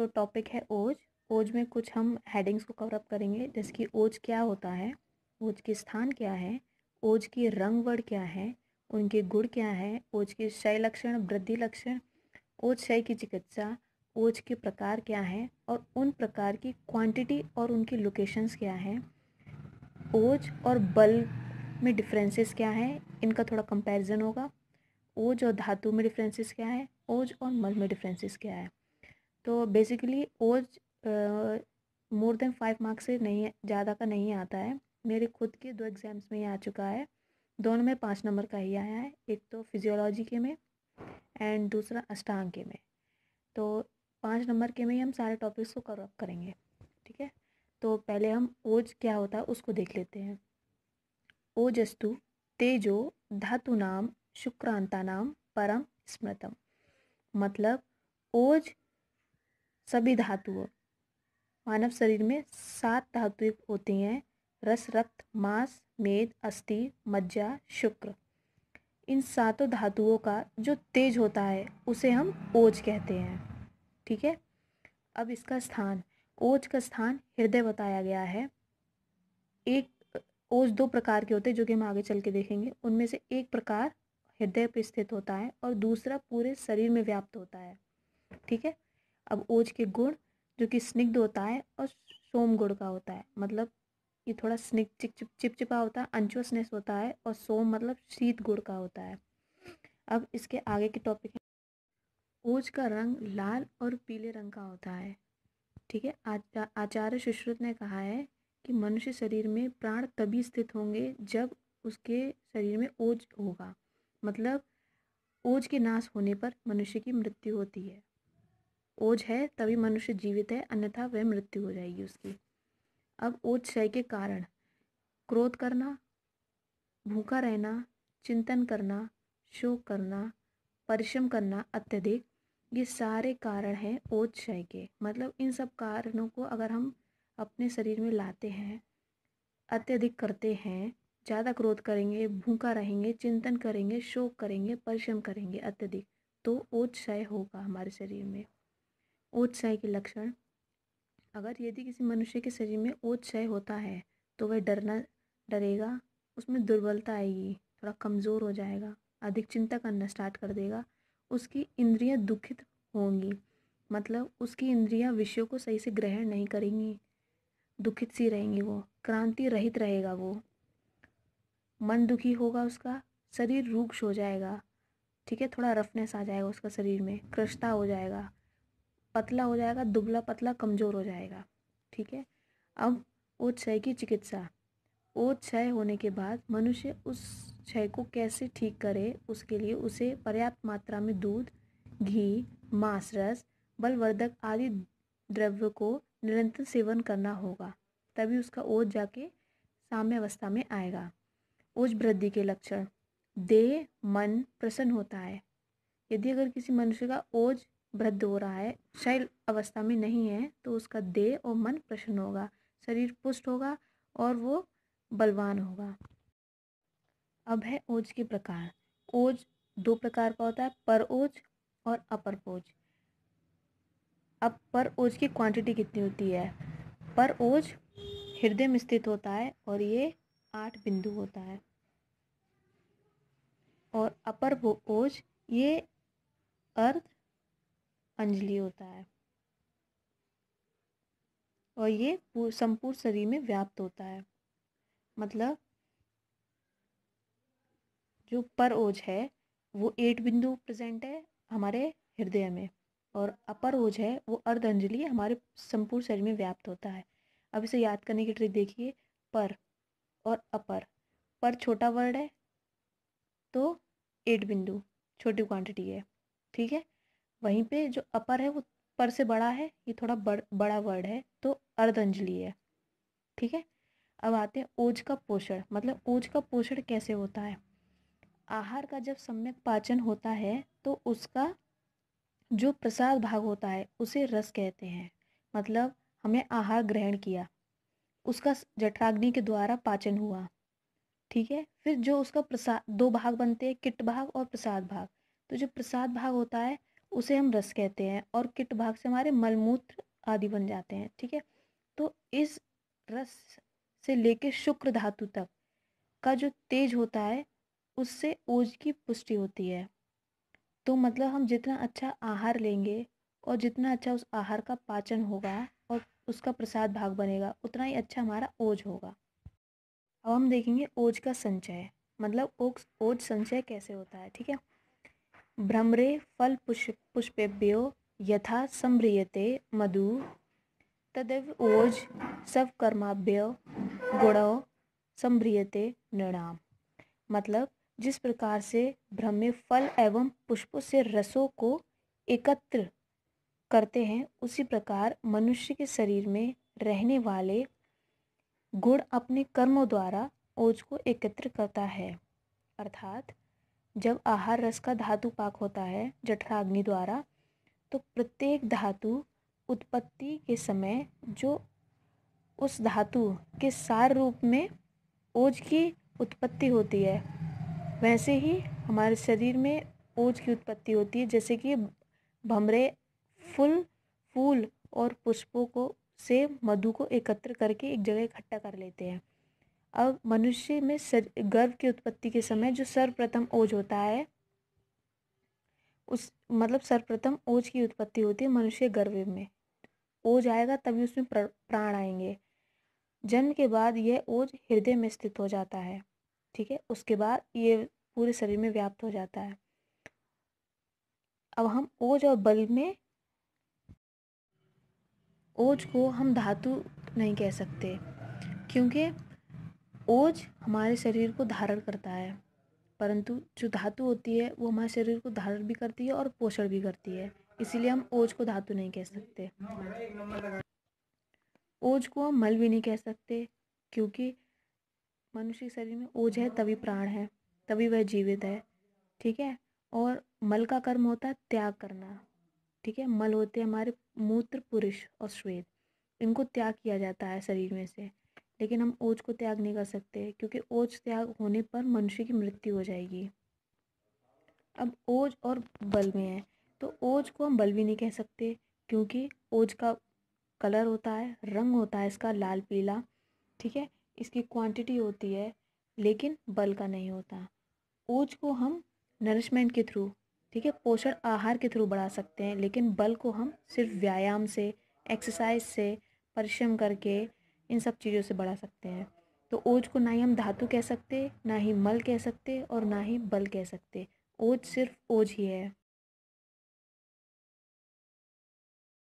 जो टॉपिक है ओज ओज में कुछ हम हेडिंग्स को कवरअप करेंगे जैसे कि ओज क्या होता है ओज के स्थान क्या है ओज की रंग वर्ड क्या है उनके गुण क्या है ओज के क्षय लक्षण वृद्धि लक्षण ओज क्षय की चिकित्सा ओज के प्रकार क्या है और उन प्रकार की क्वांटिटी और उनकी लोकेशंस क्या है ओज और बल में डिफरेंसेस क्या है इनका थोड़ा कंपैरिजन होगा ओज और धातु में डिफरेंसेस क्या है ओज और मल में डिफरेंसेस क्या है तो बेसिकली ओज मोर देन फाइव मार्क्स से नहीं ज़्यादा का नहीं आता है मेरे खुद के दो एग्ज़ाम्स में ही आ चुका है दोनों में पाँच नंबर का ही आया है एक तो फिजियोलॉजी के में एंड दूसरा अष्टांग के में तो पाँच नंबर के में ही हम सारे टॉपिक्स को कवर करेंगे ठीक है तो पहले हम ओज क्या होता है उसको देख लेते हैं ओजस्तु तेजो धातु नाम शुक्रांता नाम परम स्मृतम मतलब ओज सभी धातुओं मानव शरीर में सात धातु होती हैं रस रक्त मांस मेद अस्थि मज्जा शुक्र इन सातों धातुओं का जो तेज होता है उसे हम ओज कहते हैं ठीक है अब इसका स्थान ओज का स्थान हृदय बताया गया है एक ओज दो प्रकार के होते हैं जो कि हम आगे चल के देखेंगे उनमें से एक प्रकार हृदय पर स्थित होता है और दूसरा पूरे शरीर में व्याप्त होता है ठीक है अब ओज के गुण जो कि स्निग्ध होता है और सोम गुण का होता है मतलब ये थोड़ा स्निग्ध चिप चिप चिपचिपा होता है अंचुअसनेस होता है और सोम मतलब शीत गुड़ का होता है अब इसके आगे के टॉपिक है ओज का रंग लाल और पीले रंग का होता है ठीक है आचार्य सुश्रुत ने कहा है कि मनुष्य शरीर में प्राण तभी स्थित होंगे जब उसके शरीर में ओज होगा मतलब ओज के नाश होने पर मनुष्य की मृत्यु होती है ओझ है तभी मनुष्य जीवित है अन्यथा वह मृत्यु हो जाएगी उसकी अब ओझ क्षय के कारण क्रोध करना भूखा रहना चिंतन करना शोक करना परिश्रम करना अत्यधिक ये सारे कारण हैं ओझ क्षय के मतलब इन सब कारणों को अगर हम अपने शरीर में लाते हैं अत्यधिक करते हैं ज़्यादा क्रोध करेंगे भूखा रहेंगे चिंतन करेंगे शोक करेंगे परिश्रम करेंगे अत्यधिक तो ओझ क्षय होगा हमारे शरीर में ओतक्षय के लक्षण अगर यदि किसी मनुष्य के शरीर में ओतक्षय होता है तो वह डरना डरेगा उसमें दुर्बलता आएगी थोड़ा कमज़ोर हो जाएगा अधिक चिंता करना स्टार्ट कर देगा उसकी इंद्रियां दुखित होंगी मतलब उसकी इंद्रियां विषयों को सही से ग्रहण नहीं करेंगी दुखित सी रहेंगी वो क्रांति रहित रहेगा वो मन दुखी होगा उसका शरीर रूक्ष हो जाएगा ठीक है थोड़ा रफनेस आ जाएगा उसका शरीर में कृष्णता हो जाएगा पतला हो जाएगा दुबला पतला कमज़ोर हो जाएगा ठीक है अब वो क्षय की चिकित्सा वो क्षय होने के बाद मनुष्य उस क्षय को कैसे ठीक करे उसके लिए उसे पर्याप्त मात्रा में दूध घी मांस रस बलवर्धक आदि द्रव्य को निरंतर सेवन करना होगा तभी उसका ओज जाके साम्य अवस्था में आएगा ओज वृद्धि के लक्षण देह मन प्रसन्न होता है यदि अगर किसी मनुष्य का ओज वृद्ध हो रहा है शैल अवस्था में नहीं है तो उसका देह और मन प्रसन्न होगा शरीर पुष्ट होगा और वो बलवान होगा अब है ओज के प्रकार ओज दो प्रकार का होता है पर ओज और अपर ओज अब पर ओज की क्वांटिटी कितनी होती है पर ओज हृदय में स्थित होता है और ये आठ बिंदु होता है और अपर ओज ये अर्थ अंजलि होता है और ये संपूर्ण शरीर में व्याप्त होता है मतलब जो पर ओज है वो एट बिंदु प्रेजेंट है हमारे हृदय में और अपर ओज है वो अर्ध अंजलि हमारे संपूर्ण शरीर में व्याप्त होता है अब इसे याद करने की ट्रिक देखिए पर और अपर पर छोटा वर्ड है तो एट बिंदु छोटी क्वांटिटी है ठीक है वहीं पे जो अपर है वो पर से बड़ा है ये थोड़ा बड़, बड़ा वर्ड है तो अर्धअंजलि है ठीक है अब आते हैं ओज का पोषण मतलब ओज का पोषण कैसे होता है आहार का जब सम्यक पाचन होता है तो उसका जो प्रसाद भाग होता है उसे रस कहते हैं मतलब हमें आहार ग्रहण किया उसका जठराग्नि के द्वारा पाचन हुआ ठीक है फिर जो उसका प्रसाद दो भाग बनते हैं किट भाग और प्रसाद भाग तो जो प्रसाद भाग होता है उसे हम रस कहते हैं और किट भाग से हमारे मलमूत्र आदि बन जाते हैं ठीक है तो इस रस से लेके शुक्र धातु तक का जो तेज होता है उससे ओज की पुष्टि होती है तो मतलब हम जितना अच्छा आहार लेंगे और जितना अच्छा उस आहार का पाचन होगा और उसका प्रसाद भाग बनेगा उतना ही अच्छा हमारा ओज होगा अब हम देखेंगे ओज का संचय मतलब ओज संचय कैसे होता है ठीक है भ्रमरे फल पुष्पेभ्यो यथा संभ्रियते मधु तदेव ओज सवकर्माभ्य गुण संभ्रियते नृणाम मतलब जिस प्रकार से भ्रम्य फल एवं पुष्पों से रसों को एकत्र करते हैं उसी प्रकार मनुष्य के शरीर में रहने वाले गुण अपने कर्मों द्वारा ओज को एकत्र करता है अर्थात जब आहार रस का धातु पाक होता है जठराग्नि द्वारा तो प्रत्येक धातु उत्पत्ति के समय जो उस धातु के सार रूप में ओज की उत्पत्ति होती है वैसे ही हमारे शरीर में ओज की उत्पत्ति होती है जैसे कि भमरे फुल फूल और पुष्पों को से मधु को एकत्र करके एक जगह इकट्ठा कर लेते हैं अब मनुष्य में गर्भ की उत्पत्ति के समय जो सर्वप्रथम ओज होता है उस मतलब सर्वप्रथम ओज की उत्पत्ति होती है मनुष्य गर्भ में ओज आएगा तभी उसमें प्राण आएंगे जन्म के बाद यह ओज हृदय में स्थित हो जाता है ठीक है उसके बाद ये पूरे शरीर में व्याप्त हो जाता है अब हम ओज और बल में ओज को हम धातु नहीं कह सकते क्योंकि ओज हमारे शरीर को धारण करता है परंतु जो धातु होती है वो हमारे शरीर को धारण भी करती है और पोषण भी करती है इसीलिए हम ओज को धातु नहीं कह सकते ओज को हम मल भी नहीं कह सकते क्योंकि मनुष्य के शरीर में ओज है तभी प्राण है तभी वह जीवित है ठीक है और मल का कर्म होता है त्याग करना ठीक है मल होते हैं हमारे मूत्र पुरुष और श्वेत इनको त्याग किया जाता है शरीर में से लेकिन हम ओज को त्याग नहीं कर सकते क्योंकि ओज त्याग होने पर मनुष्य की मृत्यु हो जाएगी अब ओज और बल में है तो ओज को हम बल भी नहीं कह सकते क्योंकि ओज का कलर होता है रंग होता है इसका लाल पीला ठीक है इसकी क्वांटिटी होती है लेकिन बल का नहीं होता ओज को हम नरिशमेंट के थ्रू ठीक है पोषण आहार के थ्रू बढ़ा सकते हैं लेकिन बल को हम सिर्फ व्यायाम से एक्सरसाइज से परिश्रम करके इन सब चीज़ों से बढ़ा सकते हैं तो ओज को ना ही हम धातु कह सकते ना ही मल कह सकते और ना ही बल कह सकते ओज सिर्फ ओज ही है